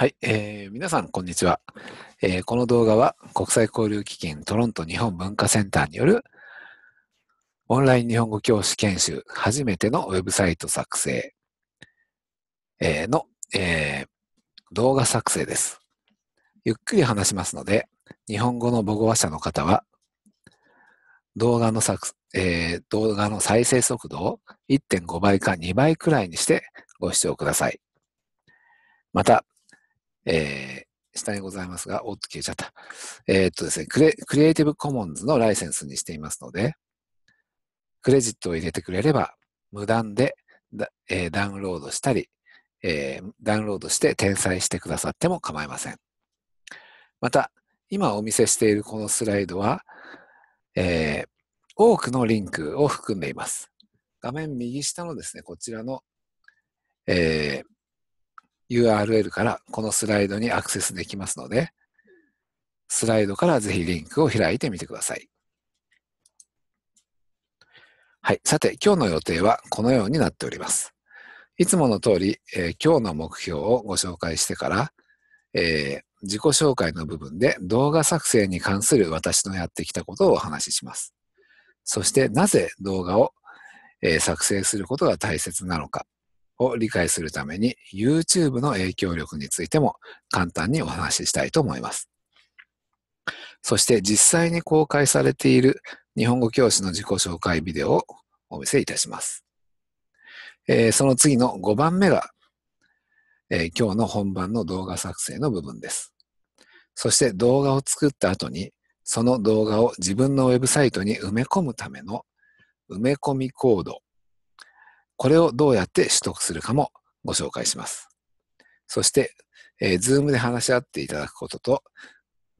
はい、えー、皆さん、こんにちは、えー、この動画は国際交流基金トロント日本文化センターによるオンライン日本語教師研修初めてのウェブサイト作成、えー、の、えー、動画作成です。ゆっくり話しますので、日本語の母語話者の方は動画の作、えー、動画の再生速度を1.5倍か2倍くらいにしてご視聴ください。また、えー、下にございますが、おっと消えちゃった。えー、っとですねクレ、クリエイティブコモンズのライセンスにしていますので、クレジットを入れてくれれば、無断でだ、えー、ダウンロードしたり、えー、ダウンロードして転載してくださっても構いません。また、今お見せしているこのスライドは、えー、多くのリンクを含んでいます。画面右下のですね、こちらの、えー、URL からこのスライドにアクセスできますので、スライドからぜひリンクを開いてみてください。はい。さて、今日の予定はこのようになっております。いつもの通り、えー、今日の目標をご紹介してから、えー、自己紹介の部分で動画作成に関する私のやってきたことをお話しします。そして、なぜ動画を、えー、作成することが大切なのか。を理解するために YouTube の影響力についても簡単にお話ししたいと思います。そして実際に公開されている日本語教師の自己紹介ビデオをお見せいたします。えー、その次の5番目が、えー、今日の本番の動画作成の部分です。そして動画を作った後にその動画を自分のウェブサイトに埋め込むための埋め込みコードこれをどうやって取得するかもご紹介します。そして、えー、Zoom で話し合っていただくことと、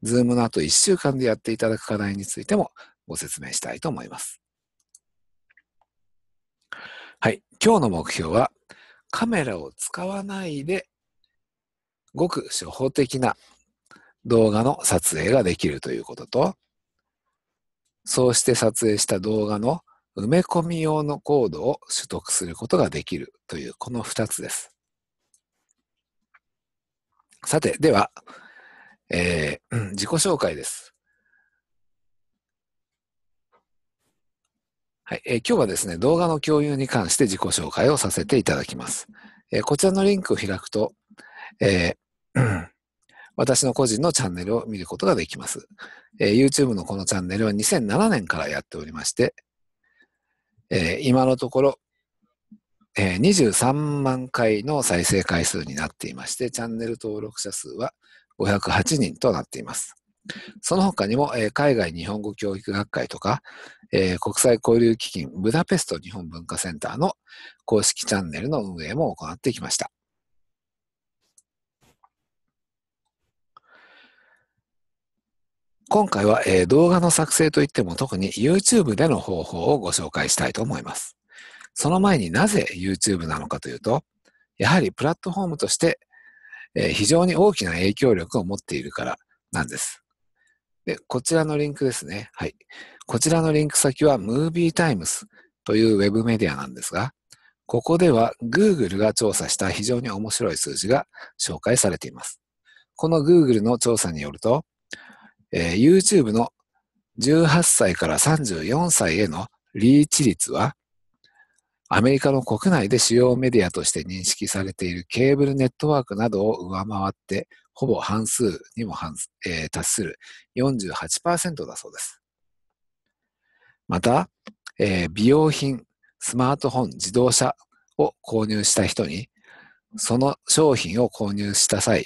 Zoom の後1週間でやっていただく課題についてもご説明したいと思います。はい。今日の目標は、カメラを使わないで、ごく初歩的な動画の撮影ができるということと、そうして撮影した動画の埋め込み用のコードを取得することができるという、この2つです。さて、では、えー、自己紹介です。はい、えー、今日はですね、動画の共有に関して自己紹介をさせていただきます。えー、こちらのリンクを開くと、えー、私の個人のチャンネルを見ることができます、えー。YouTube のこのチャンネルは2007年からやっておりまして、えー、今のところ、えー、23万回の再生回数になっていまして、チャンネル登録者数は508人となっています。その他にも、えー、海外日本語教育学会とか、えー、国際交流基金ブダペスト日本文化センターの公式チャンネルの運営も行ってきました。今回は、えー、動画の作成といっても特に YouTube での方法をご紹介したいと思います。その前になぜ YouTube なのかというと、やはりプラットフォームとして、えー、非常に大きな影響力を持っているからなんです。で、こちらのリンクですね。はい。こちらのリンク先は MovieTimes というウェブメディアなんですが、ここでは Google が調査した非常に面白い数字が紹介されています。この Google の調査によると、えー、YouTube の18歳から34歳へのリーチ率は、アメリカの国内で主要メディアとして認識されているケーブルネットワークなどを上回って、ほぼ半数にも半、えー、達する48%だそうです。また、えー、美容品、スマートフォン、自動車を購入した人に、その商品を購入した際、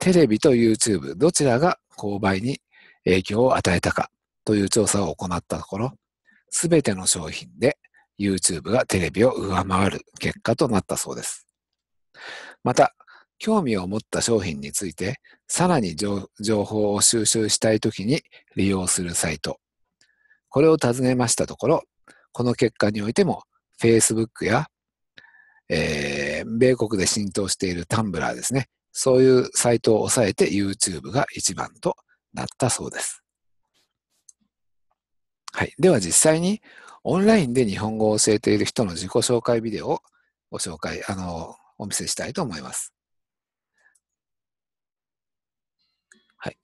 テレビと YouTube どちらが購買に影響を与えたかという調査を行ったところ、すべての商品で YouTube がテレビを上回る結果となったそうです。また、興味を持った商品について、さらに情報を収集したいときに利用するサイト。これを尋ねましたところ、この結果においても Facebook や、えー、米国で浸透している Tumblr ですね。そういうサイトを抑えて YouTube が一番となったそうです。はい。では実際にオンラインで日本語を教えている人の自己紹介ビデオをご紹介、あの、お見せしたいと思います。はい。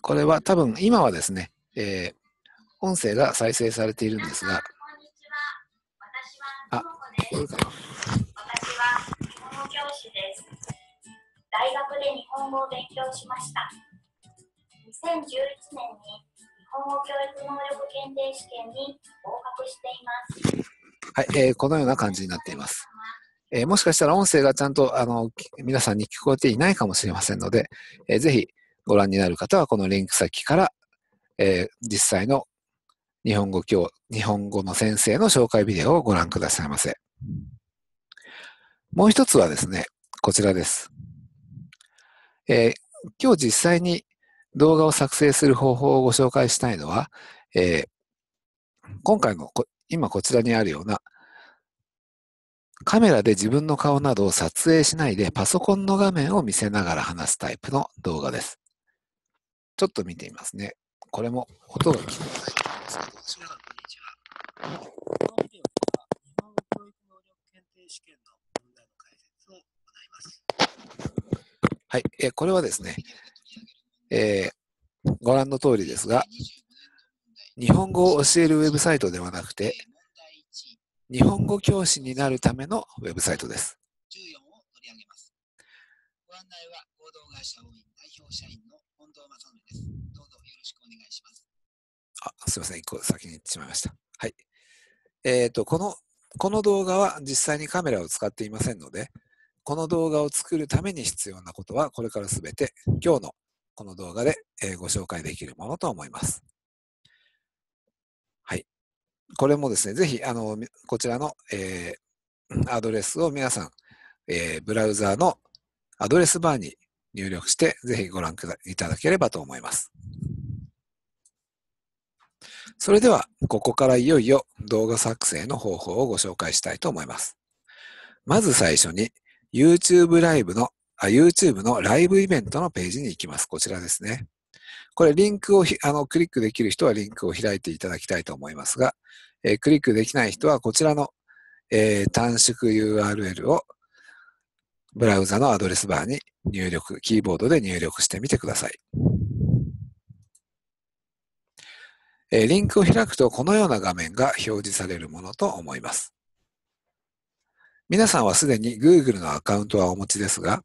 これは多分今はですね、えー、音声が再生されているんですが、あ、私は日本語教師です。大学で日本語を勉強しました2011年に日本語教育能力検定試験に合格していますはい、えー、このような感じになっています、えー、もしかしたら音声がちゃんとあの皆さんに聞こえていないかもしれませんので、えー、ぜひご覧になる方はこのリンク先から、えー、実際の日本語教日本語の先生の紹介ビデオをご覧くださいませもう一つはですねこちらですえー、今日実際に動画を作成する方法をご紹介したいのは、えー、今回のこ今こちらにあるようなカメラで自分の顔などを撮影しないでパソコンの画面を見せながら話すタイプの動画です。ちょっと見てみますね。これも音が聞こえないと思いますこんにちは。こは日本教育能力検定試験の問題の解説を行います。はい、えこれはですね、えー、ご覧の通りですが、日本語を教えるウェブサイトではなくて、日本語教師になるためのウェブサイトです。をす。ご案内は合同会社応援代表社員の近藤正です。どうぞよろしくお願いします。あ、すみません、1個先に言ってしまいました。はい。えっ、ー、と、この、この動画は実際にカメラを使っていませんので、この動画を作るために必要なことはこれからすべて今日のこの動画でご紹介できるものと思います。はい。これもですね、ぜひ、あの、こちらの、えー、アドレスを皆さん、えー、ブラウザーのアドレスバーに入力して、ぜひご覧いただければと思います。それでは、ここからいよいよ動画作成の方法をご紹介したいと思います。まず最初に、YouTube ライブの、あ、YouTube のライブイベントのページに行きます。こちらですね。これ、リンクをあのクリックできる人はリンクを開いていただきたいと思いますが、えー、クリックできない人はこちらの、えー、短縮 URL をブラウザのアドレスバーに入力、キーボードで入力してみてください。えリンクを開くとこのような画面が表示されるものと思います。皆さんはすでに Google のアカウントはお持ちですが、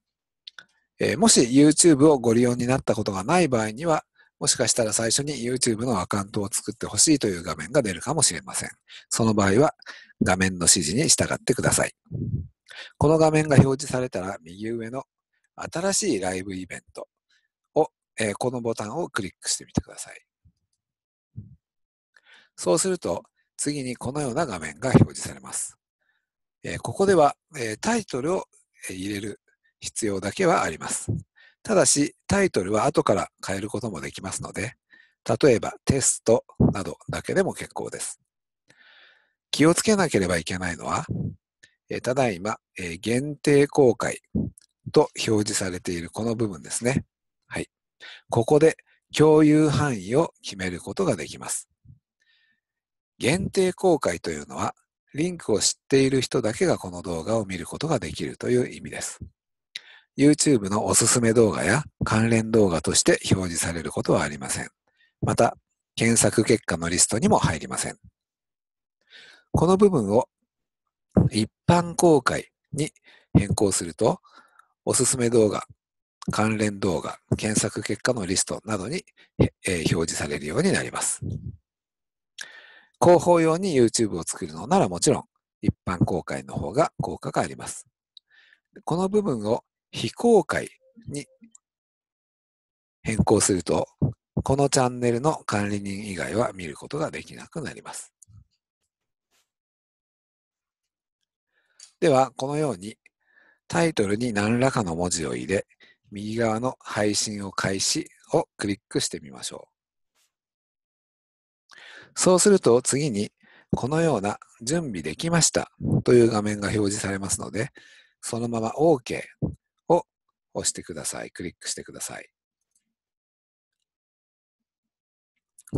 えー、もし YouTube をご利用になったことがない場合には、もしかしたら最初に YouTube のアカウントを作ってほしいという画面が出るかもしれません。その場合は画面の指示に従ってください。この画面が表示されたら右上の新しいライブイベントを、えー、このボタンをクリックしてみてください。そうすると次にこのような画面が表示されます。えここでは、えタイトルを入れる必要だけはあります。ただし、タイトルは後から変えることもできますので、例えばテストなどだけでも結構です。気をつけなければいけないのは、えただいま、え限定公開と表示されているこの部分ですね。はい。ここで共有範囲を決めることができます。限定公開というのは、リンクを知っている人だけがこの動画を見ることができるという意味です。YouTube のおすすめ動画や関連動画として表示されることはありません。また、検索結果のリストにも入りません。この部分を一般公開に変更すると、おすすめ動画、関連動画、検索結果のリストなどに、えー、表示されるようになります。広報用に YouTube を作るのならもちろん、一般公開の方が効果があります。この部分を非公開に変更すると、このチャンネルの管理人以外は見ることができなくなります。では、このようにタイトルに何らかの文字を入れ、右側の配信を開始をクリックしてみましょう。そうすると次に、このような準備できましたという画面が表示されますので、そのまま OK を押してください。クリックしてください。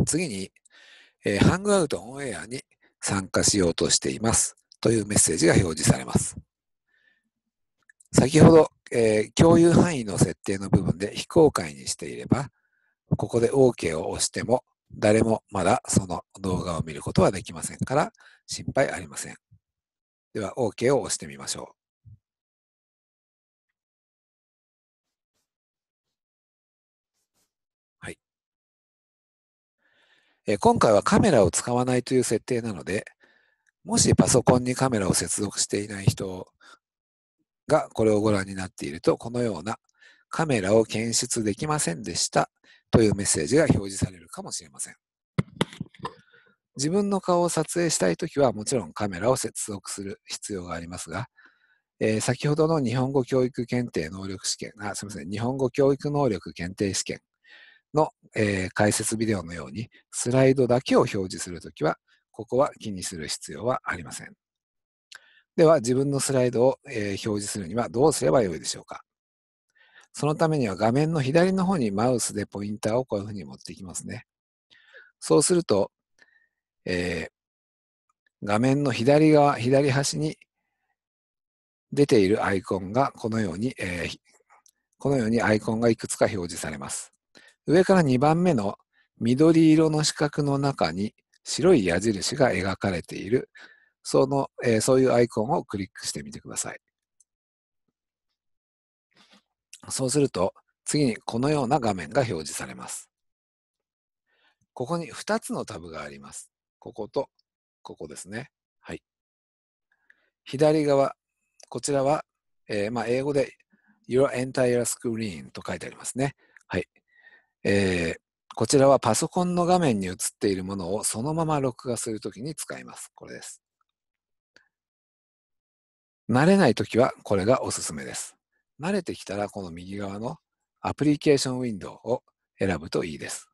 次に、えー、ハングアウトオンエアに参加しようとしていますというメッセージが表示されます。先ほど、えー、共有範囲の設定の部分で非公開にしていれば、ここで OK を押しても誰もまだその動画を見ることはできませんから心配ありません。では OK を押してみましょう。はい。え今回はカメラを使わないという設定なので、もしパソコンにカメラを接続していない人がこれをご覧になっていると、このようなカメラを検出できませんでしたというメッセージが表示されるかもしれません。自分の顔を撮影したいときはもちろんカメラを接続する必要がありますが、えー、先ほどの日本語教育検定能力試験、あすみません、日本語教育能力検定試験の、えー、解説ビデオのようにスライドだけを表示するときは、ここは気にする必要はありません。では、自分のスライドを、えー、表示するにはどうすればよいでしょうかそのためには画面の左の方にマウスでポインターをこういうふうに持っていきますね。そうすると、えー、画面の左側、左端に出ているアイコンがこのように、えー、このようにアイコンがいくつか表示されます。上から2番目の緑色の四角の中に白い矢印が描かれている、その、えー、そういうアイコンをクリックしてみてください。そうすると、次にこのような画面が表示されます。ここに2つのタブがあります。ここと、ここですね。はい。左側、こちらは、えー、まあ、英語で Your Entire Screen と書いてありますね。はい。えー、こちらはパソコンの画面に映っているものをそのまま録画するときに使います。これです。慣れないときはこれがおすすめです。慣れてきたらこの右側のアプリケーションウィンドウを選ぶといいです。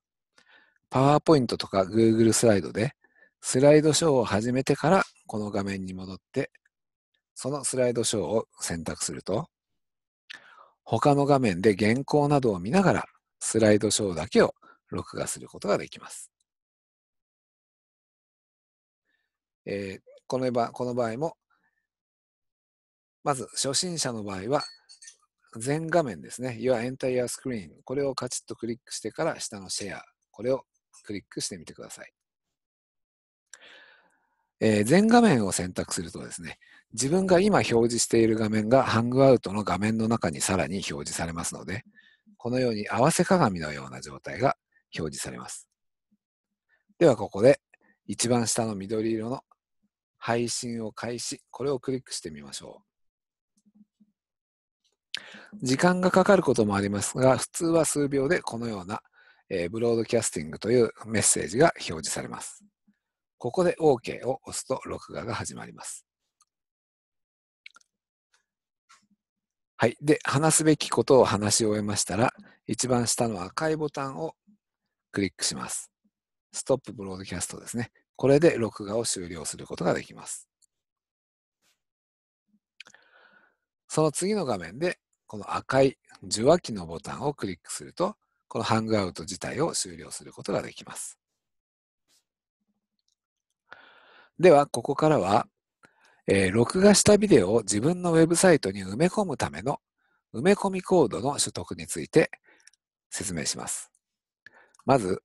PowerPoint とか Google スライドでスライドショーを始めてからこの画面に戻ってそのスライドショーを選択すると他の画面で原稿などを見ながらスライドショーだけを録画することができます。えー、この場この場合もまず初心者の場合は全画面ですね、Your Entire Screen、これをカチッとクリックしてから下のシェア、これをクリックしてみてください。えー、全画面を選択するとですね、自分が今表示している画面がハングアウトの画面の中にさらに表示されますので、このように合わせ鏡のような状態が表示されます。ではここで一番下の緑色の配信を開始、これをクリックしてみましょう。時間がかかることもありますが、普通は数秒でこのような、えー、ブロードキャスティングというメッセージが表示されます。ここで OK を押すと録画が始まります。はい。で、話すべきことを話し終えましたら、一番下の赤いボタンをクリックします。ストップブロードキャストですね。これで録画を終了することができます。その次の画面でこの赤い受話器のボタンをクリックすると、このハングアウト自体を終了することができます。では、ここからは、えー、録画したビデオを自分のウェブサイトに埋め込むための埋め込みコードの取得について説明します。まず、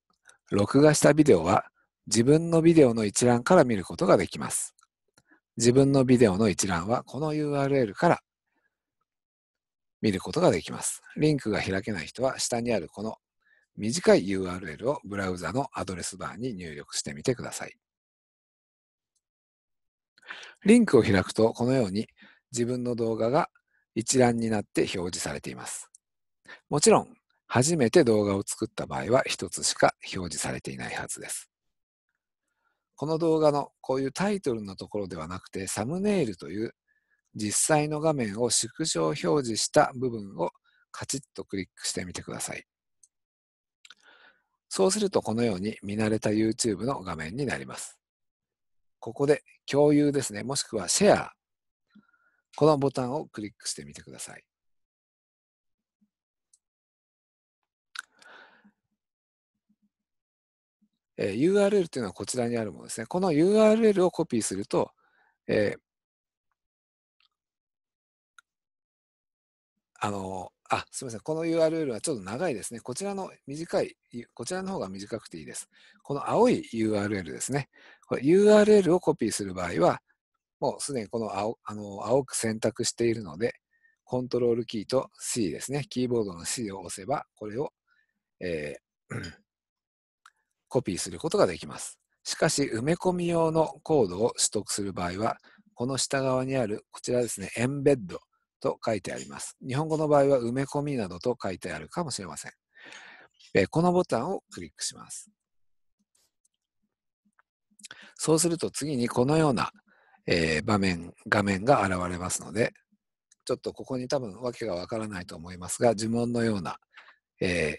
録画したビデオは自分のビデオの一覧から見ることができます。自分のビデオの一覧はこの URL から見ることができます。リンクが開けない人は下にあるこの短い URL をブラウザのアドレスバーに入力してみてください。リンクを開くとこのように自分の動画が一覧になって表示されています。もちろん、初めて動画を作った場合は一つしか表示されていないはずです。この動画のこういうタイトルのところではなくてサムネイルという実際の画面を縮小表示した部分をカチッとクリックしてみてください。そうするとこのように見慣れた YouTube の画面になります。ここで共有ですね、もしくはシェア。このボタンをクリックしてみてください。えー、URL というのはこちらにあるものですね。この URL をコピーすると、えー、あの、あ、すみません。この URL はちょっと長いですね。こちらの短い、こちらの方が短くていいです。この青い URL ですね。これ URL をコピーする場合は、もうすでにこの青あの青く選択しているので、コントロールキーと C ですね。キーボードの C を押せば、これを、えー、コピーすることができます。しかし、埋め込み用のコードを取得する場合は、この下側にある、こちらですね、エンベッド。と書いてあります。日本語の場合は埋め込みなどと書いてあるかもしれません。えこのボタンをクリックします。そうすると次にこのような、えー、場面、画面が現れますので、ちょっとここに多分訳がわからないと思いますが、呪文のような、え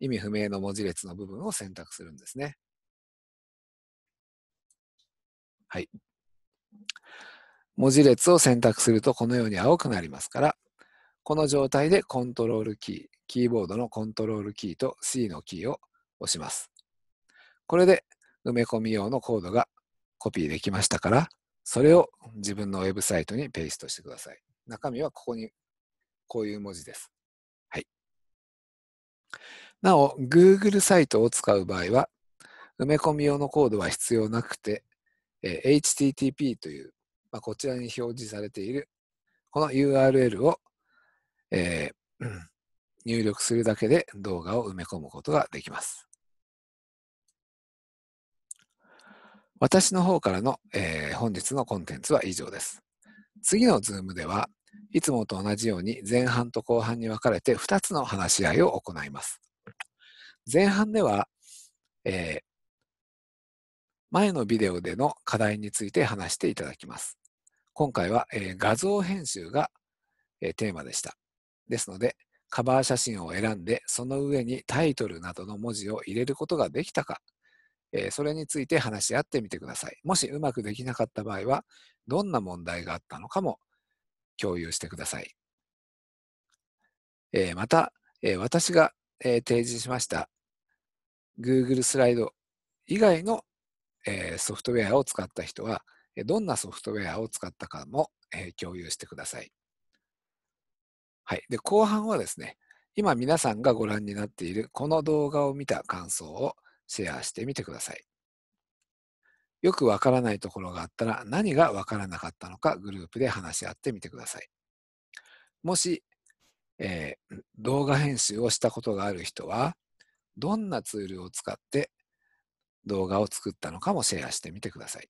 ー、意味不明の文字列の部分を選択するんですね。はい。文字列を選択するとこのように青くなりますから、この状態でコントロールキー、キーボードのコントロールキーと C のキーを押します。これで埋め込み用のコードがコピーできましたから、それを自分のウェブサイトにペーストしてください。中身はここに、こういう文字です。はい。なお、Google サイトを使う場合は、埋め込み用のコードは必要なくて、え http というまあ、こちらに表示されているこの URL を、えー、入力するだけで動画を埋め込むことができます。私の方からの、えー、本日のコンテンツは以上です。次の Zoom ではいつもと同じように前半と後半に分かれて2つの話し合いを行います。前半では、えー、前のビデオでの課題について話していただきます。今回は、えー、画像編集が、えー、テーマでした。ですので、カバー写真を選んで、その上にタイトルなどの文字を入れることができたか、えー、それについて話し合ってみてください。もしうまくできなかった場合は、どんな問題があったのかも共有してください。えー、また、えー、私が、えー、提示しました Google スライド以外のえソフトウェアを使った人は、どんなソフトウェアを使ったかも、え共有してください。はい。で、後半はですね、今皆さんがご覧になっているこの動画を見た感想をシェアしてみてください。よくわからないところがあったら何がわからなかったのかグループで話し合ってみてください。もし、えー、動画編集をしたことがある人は、どんなツールを使って動画を作ったのかもシェアしてみてください。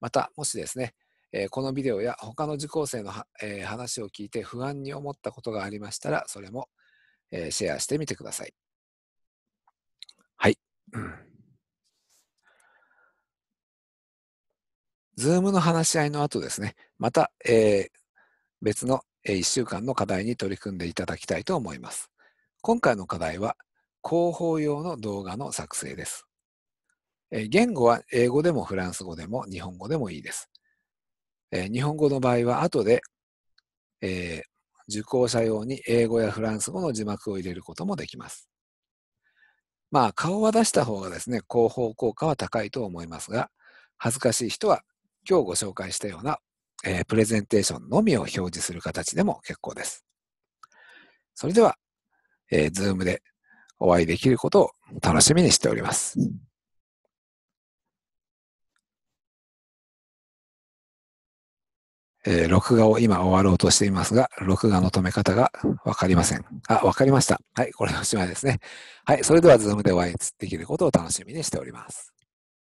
また、もしですね、えこのビデオや他の受講生の、話を聞いて不安に思ったことがありましたら、それも、シェアしてみてください。はい。ズームの話し合いの後ですね、また、え別の、え1週間の課題に取り組んでいただきたいと思います。今回の課題は、広報用の動画の作成です。言語は英語でもフランス語でも日本語でもいいです。日本語の場合は後で、えー、受講者用に英語やフランス語の字幕を入れることもできます。まあ顔は出した方がですね、広報効果は高いと思いますが、恥ずかしい人は今日ご紹介したような、えー、プレゼンテーションのみを表示する形でも結構です。それでは、えー、Zoom でお会いできることを楽しみにしております。えー、録画を今終わろうとしていますが、録画の止め方がわかりません。あ、わかりました。はい、これでおしまいですね。はい、それではズームでお会いできることを楽しみにしております。